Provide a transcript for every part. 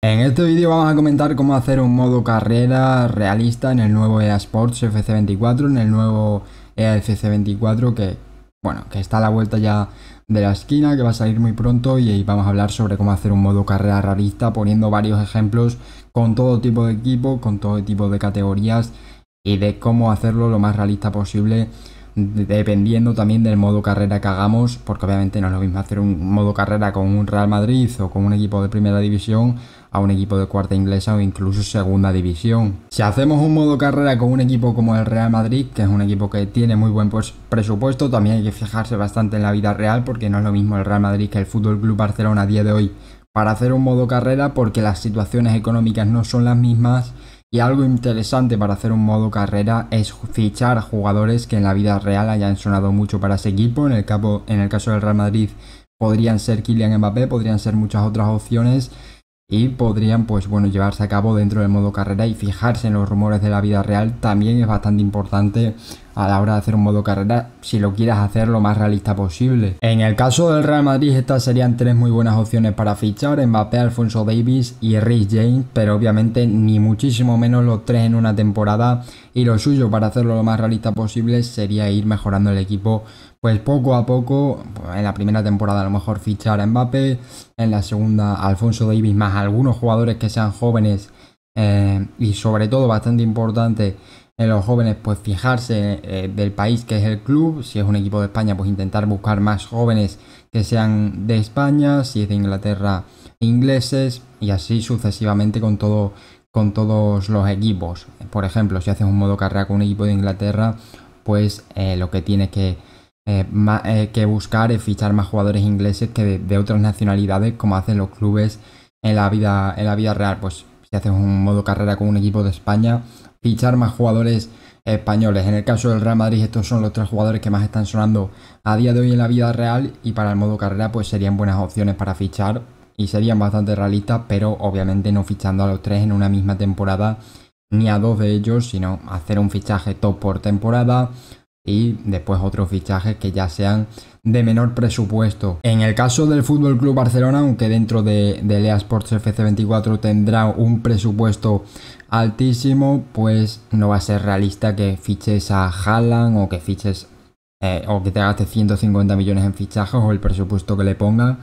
En este vídeo vamos a comentar cómo hacer un modo carrera realista en el nuevo EA Sports FC24, en el nuevo EA FC24 que, bueno, que está a la vuelta ya de la esquina, que va a salir muy pronto y vamos a hablar sobre cómo hacer un modo carrera realista poniendo varios ejemplos con todo tipo de equipo, con todo tipo de categorías y de cómo hacerlo lo más realista posible dependiendo también del modo carrera que hagamos, porque obviamente no es lo mismo hacer un modo carrera con un Real Madrid o con un equipo de primera división a un equipo de cuarta inglesa o incluso segunda división. Si hacemos un modo carrera con un equipo como el Real Madrid, que es un equipo que tiene muy buen pues, presupuesto, también hay que fijarse bastante en la vida real porque no es lo mismo el Real Madrid que el Fútbol Club Barcelona a día de hoy para hacer un modo carrera porque las situaciones económicas no son las mismas y algo interesante para hacer un modo carrera es fichar a jugadores que en la vida real hayan sonado mucho para ese equipo. En el, en el caso del Real Madrid podrían ser Kylian Mbappé, podrían ser muchas otras opciones y podrían pues bueno llevarse a cabo dentro del modo carrera y fijarse en los rumores de la vida real también es bastante importante a la hora de hacer un modo carrera si lo quieres hacer lo más realista posible. En el caso del Real Madrid estas serían tres muy buenas opciones para fichar, Mbappé, Alfonso Davis y Rich James, pero obviamente ni muchísimo menos los tres en una temporada y lo suyo para hacerlo lo más realista posible sería ir mejorando el equipo pues poco a poco, en la primera temporada a lo mejor fichar a Mbappé, en la segunda Alfonso Davis más algunos jugadores que sean jóvenes eh, y sobre todo bastante importante en los jóvenes pues fijarse eh, del país que es el club, si es un equipo de España pues intentar buscar más jóvenes que sean de España, si es de Inglaterra ingleses y así sucesivamente con todo con todos los equipos. Por ejemplo, si haces un modo carrera con un equipo de Inglaterra, pues eh, lo que tienes que, eh, que buscar es fichar más jugadores ingleses que de, otras nacionalidades como hacen los clubes en la vida en la vida real. Pues si haces un modo carrera con un equipo de España, fichar más jugadores españoles. En el caso del Real Madrid, estos son los tres jugadores que más están sonando a día de hoy en la vida real y para el modo carrera pues serían buenas opciones para fichar y serían bastante realistas, pero obviamente no fichando a los tres en una misma temporada ni a dos de ellos, sino hacer un fichaje top por temporada, y después otros fichajes que ya sean de menor presupuesto. En el caso del Fútbol Club Barcelona, aunque dentro de, de Sports FC24 tendrá un presupuesto altísimo, pues no va a ser realista que fiches a Haaland o que fiches eh, o que te gastes 150 millones en fichajes o el presupuesto que le ponga,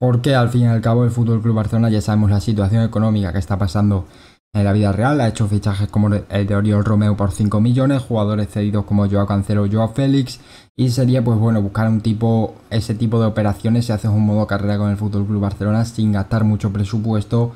porque al fin y al cabo el Fútbol Club Barcelona ya sabemos la situación económica que está pasando en la vida real ha hecho fichajes como el de Oriol Romeo por 5 millones, jugadores cedidos como Joao Cancelo o a Félix y sería pues bueno buscar un tipo, ese tipo de operaciones si haces un modo carrera con el Fútbol Club Barcelona sin gastar mucho presupuesto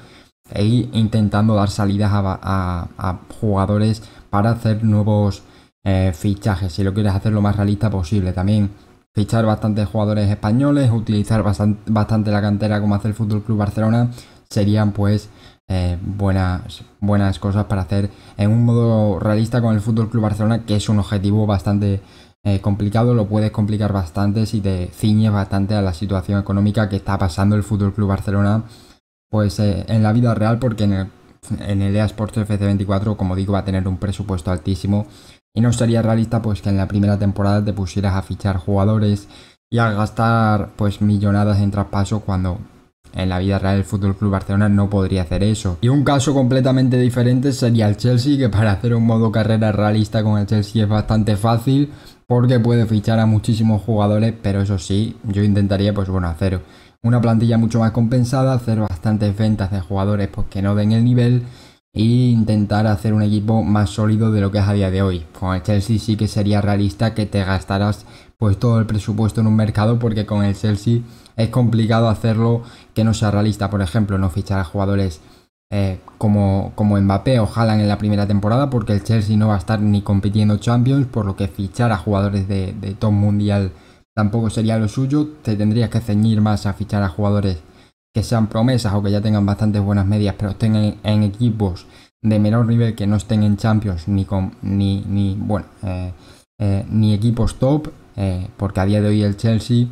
e intentando dar salidas a, jugadores para hacer nuevos eh, fichajes si lo quieres hacer lo más realista posible también fichar bastantes jugadores españoles utilizar bastante, bastante la cantera como hace el Fútbol Club Barcelona serían pues eh, buenas, buenas cosas para hacer en un modo realista con el Fútbol Club Barcelona, que es un objetivo bastante eh, complicado. Lo puedes complicar bastante si te ciñes bastante a la situación económica que está pasando el Fútbol Club Barcelona, pues eh, en la vida real, porque en el, en el EA Sports FC24, como digo, va a tener un presupuesto altísimo. Y no sería realista pues que en la primera temporada te pusieras a fichar jugadores y a gastar pues millonadas en traspasos cuando en la vida real el Fútbol Club Barcelona no podría hacer eso. Y un caso completamente diferente sería el Chelsea, que para hacer un modo carrera realista con el Chelsea es bastante fácil porque puede fichar a muchísimos jugadores, pero eso sí, yo intentaría pues bueno hacer una plantilla mucho más compensada, hacer bastantes ventas de jugadores pues, que no den el nivel e intentar hacer un equipo más sólido de lo que es a día de hoy. Con el Chelsea sí que sería realista que te gastaras pues todo el presupuesto en un mercado porque con el Chelsea es complicado hacerlo que no sea realista, por ejemplo, no fichar a jugadores eh, como, como Mbappé o Haaland en la primera temporada, porque el Chelsea no va a estar ni compitiendo Champions, por lo que fichar a jugadores de, top mundial tampoco sería lo suyo. Te tendrías que ceñir más a fichar a jugadores que sean promesas o que ya tengan bastantes buenas medias, pero estén en, equipos de menor nivel que no estén en Champions ni con ni, bueno eh, eh, ni equipos top, porque a día de hoy el Chelsea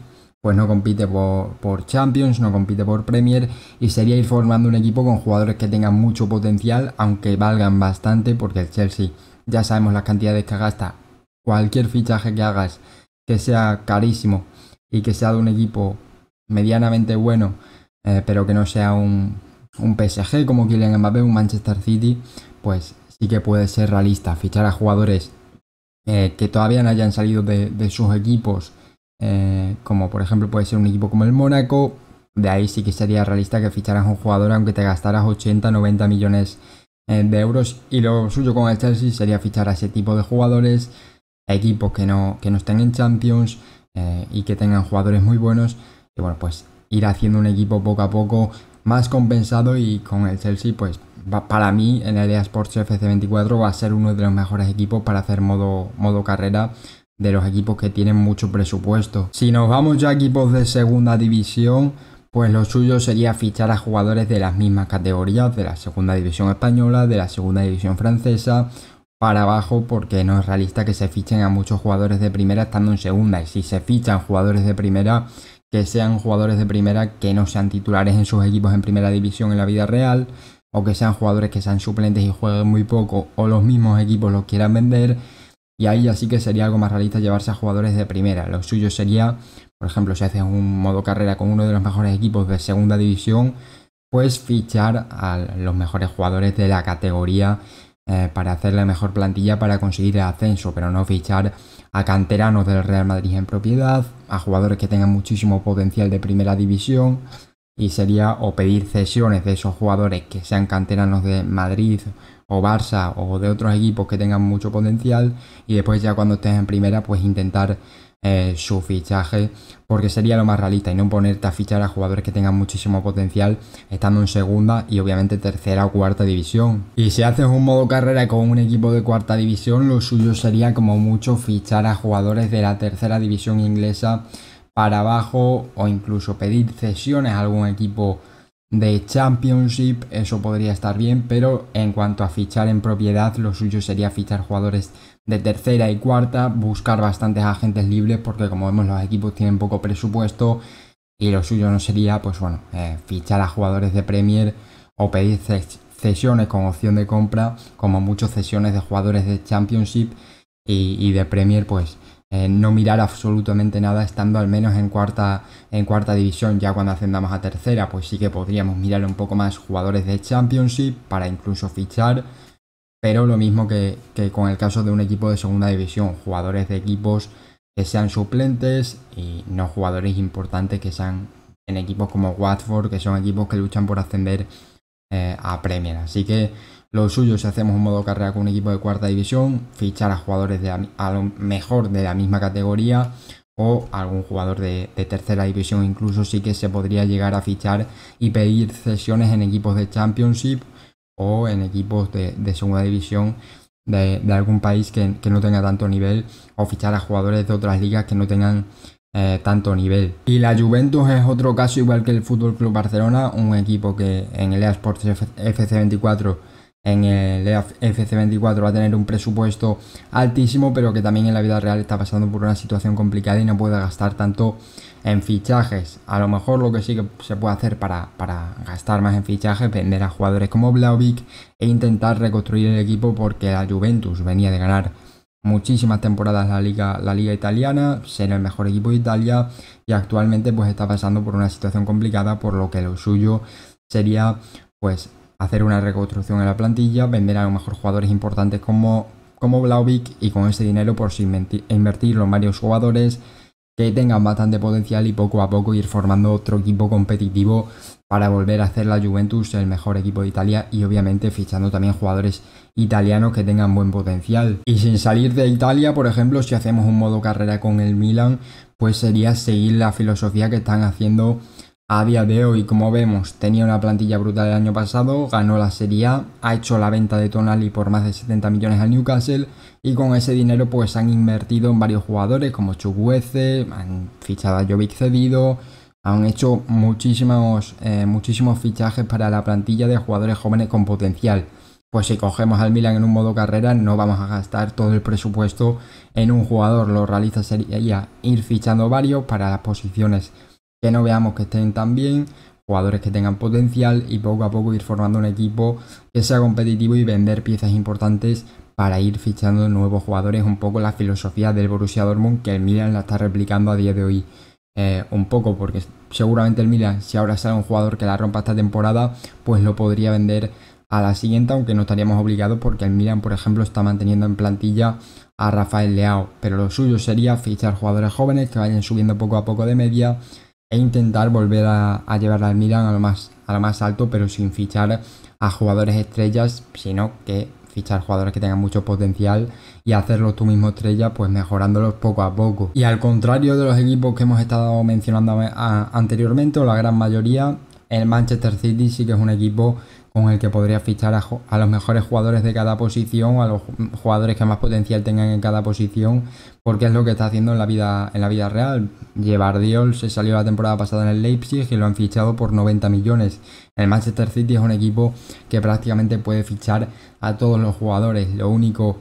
pues no compite por, Champions, no compite por Premier y sería ir formando un equipo con jugadores que tengan mucho potencial, aunque valgan bastante, porque el Chelsea ya sabemos las cantidades que gasta. Cualquier fichaje que hagas que sea carísimo y que sea de un equipo medianamente bueno, eh, pero que no sea un, un PSG como Kylian Mbappé, un Manchester City, pues sí que puede ser realista. Fichar a jugadores eh, que todavía no hayan salido de sus equipos eh, como por ejemplo puede ser un equipo como el Mónaco, de ahí sí que sería realista que ficharas un jugador aunque te gastaras 80, 90 millones eh, de euros y lo suyo con el Chelsea sería fichar a ese tipo de jugadores, equipos que no, que no estén en Champions eh, y que tengan jugadores muy buenos y bueno pues ir haciendo un equipo poco a poco más compensado y con el Chelsea pues para mí en el EA Sports FC24 va a ser uno de los mejores equipos para hacer modo, modo carrera de los equipos que tienen mucho presupuesto. Si nos vamos ya a equipos de segunda división, pues lo suyo sería fichar a jugadores de las mismas categorías, de la segunda división española, de la segunda división francesa, para abajo, porque no es realista que se fichen a muchos jugadores de primera estando en segunda. Y si se fichan jugadores de primera, que sean jugadores de primera que no sean titulares en sus equipos en primera división en la vida real, o que sean jugadores que sean suplentes y jueguen muy poco, o los mismos equipos los quieran vender y ahí así que sería algo más realista llevarse a jugadores de primera. Lo suyo sería, por ejemplo, si haces un modo carrera con uno de los mejores equipos de segunda división, pues fichar a los mejores jugadores de la categoría eh, para hacer la mejor plantilla para conseguir el ascenso, pero no fichar a canteranos del Real Madrid en propiedad, a jugadores que tengan muchísimo potencial de primera división, y sería o pedir cesiones de esos jugadores que sean canteranos de Madrid o Barça o de otros equipos que tengan mucho potencial y después ya cuando estés en primera pues intentar eh, su fichaje porque sería lo más realista y no ponerte a fichar a jugadores que tengan muchísimo potencial estando en segunda y obviamente tercera o cuarta división. Y si haces un modo carrera con un equipo de cuarta división lo suyo sería como mucho fichar a jugadores de la tercera división inglesa para abajo o incluso pedir cesiones a algún equipo de Championship, eso podría estar bien, pero en cuanto a fichar en propiedad, lo suyo sería fichar jugadores de tercera y cuarta, buscar bastantes agentes libres, porque como vemos los equipos tienen poco presupuesto y lo suyo no sería, pues bueno, eh, fichar a jugadores de Premier o pedir cesiones con opción de compra, como muchos cesiones de jugadores de Championship y, y de Premier, pues eh, no mirar absolutamente nada estando al menos en cuarta, en cuarta división, ya cuando ascendamos a tercera, pues sí que podríamos mirar un poco más jugadores de Championship para incluso fichar, pero lo mismo que, con el caso de un equipo de segunda división, jugadores de equipos que sean suplentes y no jugadores importantes que sean en equipos como Watford, que son equipos que luchan por ascender eh, a Premier. Así que lo suyo si hacemos un modo carrera con un equipo de cuarta división, fichar a jugadores de a lo mejor de la misma categoría o algún jugador de, tercera división incluso sí que se podría llegar a fichar y pedir sesiones en equipos de championship o en equipos de, segunda división de, algún país que, no tenga tanto nivel o fichar a jugadores de otras ligas que no tengan eh, tanto nivel. Y la Juventus es otro caso igual que el Fútbol Club Barcelona, un equipo que en el EA Sports FC24 en el FC24 va a tener un presupuesto altísimo, pero que también en la vida real está pasando por una situación complicada y no puede gastar tanto en fichajes. A lo mejor lo que sí que se puede hacer para, gastar más en fichajes, vender a jugadores como Blaovic e intentar reconstruir el equipo porque la Juventus venía de ganar muchísimas temporadas la liga, la liga italiana, ser el mejor equipo de Italia y actualmente pues está pasando por una situación complicada por lo que lo suyo sería pues hacer una reconstrucción en la plantilla, vender a los mejor jugadores importantes como, como Blauvik y con ese dinero por pues, invertirlo en varios jugadores que tengan bastante potencial y poco a poco ir formando otro equipo competitivo para volver a hacer la Juventus el mejor equipo de Italia y obviamente fichando también jugadores italianos que tengan buen potencial. Y sin salir de Italia, por ejemplo, si hacemos un modo carrera con el Milan, pues sería seguir la filosofía que están haciendo a día de hoy, como vemos, tenía una plantilla brutal el año pasado, ganó la Serie A, ha hecho la venta de Tonali por más de 70 millones al Newcastle y con ese dinero pues han invertido en varios jugadores como Chukwueze, han fichado a Jovic cedido, han hecho muchísimos, eh, muchísimos fichajes para la plantilla de jugadores jóvenes con potencial pues si cogemos al Milan en un modo carrera no vamos a gastar todo el presupuesto en un jugador, lo realiza sería ir fichando varios para las posiciones que no veamos que estén tan bien, jugadores que tengan potencial y poco a poco ir formando un equipo que sea competitivo y vender piezas importantes para ir fichando nuevos jugadores, un poco la filosofía del Borussia Dortmund que el Milan la está replicando a día de hoy. Eh, un poco, porque seguramente el Milan, si ahora sale un jugador que la rompa esta temporada, pues lo podría vender a la siguiente, aunque no estaríamos obligados porque el Milan, por ejemplo, está manteniendo en plantilla a Rafael Leao, pero lo suyo sería fichar jugadores jóvenes que vayan subiendo poco a poco de media e intentar volver a, llevar al Milan a lo, más, a lo más alto, pero sin fichar a jugadores estrellas, sino que fichar jugadores que tengan mucho potencial y hacerlos tú mismo estrella, pues mejorándolos poco a poco. Y al contrario de los equipos que hemos estado mencionando anteriormente, o la gran mayoría, el Manchester City sí que es un equipo con el que podría fichar a, los mejores jugadores de cada posición, a los jugadores que más potencial tengan en cada posición, porque es lo que está haciendo en la vida, en la vida real. se salió la temporada pasada en el Leipzig y lo han fichado por 90 millones. El Manchester City es un equipo que prácticamente puede fichar a todos los jugadores. Lo único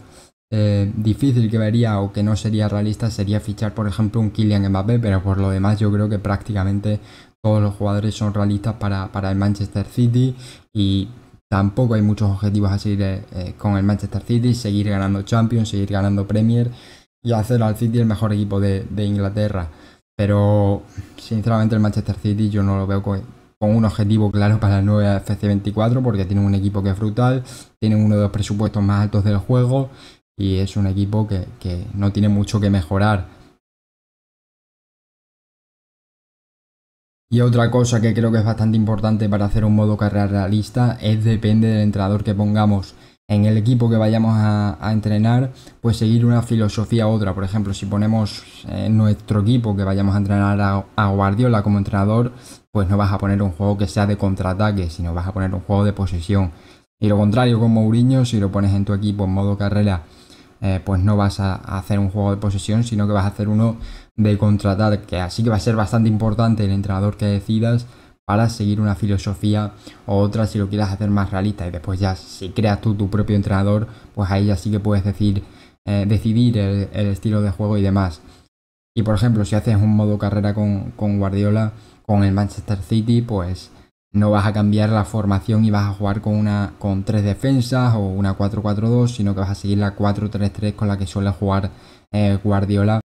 eh, difícil que vería o que no sería realista sería fichar, por ejemplo, un Kylian Mbappé, pero por lo demás yo creo que prácticamente todos los jugadores son realistas para, el Manchester City y tampoco hay muchos objetivos a seguir eh, eh, con el Manchester City, seguir ganando Champions, seguir ganando Premier y hacer al City el mejor equipo de, Inglaterra. Pero sinceramente el Manchester City yo no lo veo con, un objetivo claro para el nueva FC24 porque tienen un equipo que es brutal, tienen uno de los presupuestos más altos del juego y es un equipo que, que no tiene mucho que mejorar Y otra cosa que creo que es bastante importante para hacer un modo carrera realista es depende del entrenador que pongamos en el equipo que vayamos a, entrenar, pues seguir una filosofía u otra. Por ejemplo, si ponemos en nuestro equipo que vayamos a entrenar a, Guardiola como entrenador, pues no vas a poner un juego que sea de contraataque, sino vas a poner un juego de posesión. Y lo contrario con Mourinho, si lo pones en tu equipo en modo carrera, eh, pues no vas a hacer un juego de posesión, sino que vas a hacer uno de contratar, que así que va a ser bastante importante el entrenador que decidas para seguir una filosofía o otra si lo quieras hacer más realista y después ya si creas tú tu propio entrenador, pues ahí ya sí que puedes decir, eh, decidir el, estilo de juego y demás. Y por ejemplo, si haces un modo carrera con, Guardiola, con el Manchester City, pues no vas a cambiar la formación y vas a jugar con una con tres defensas o una 4-4-2, sino que vas a seguir la 4-3-3 con la que suele jugar eh, Guardiola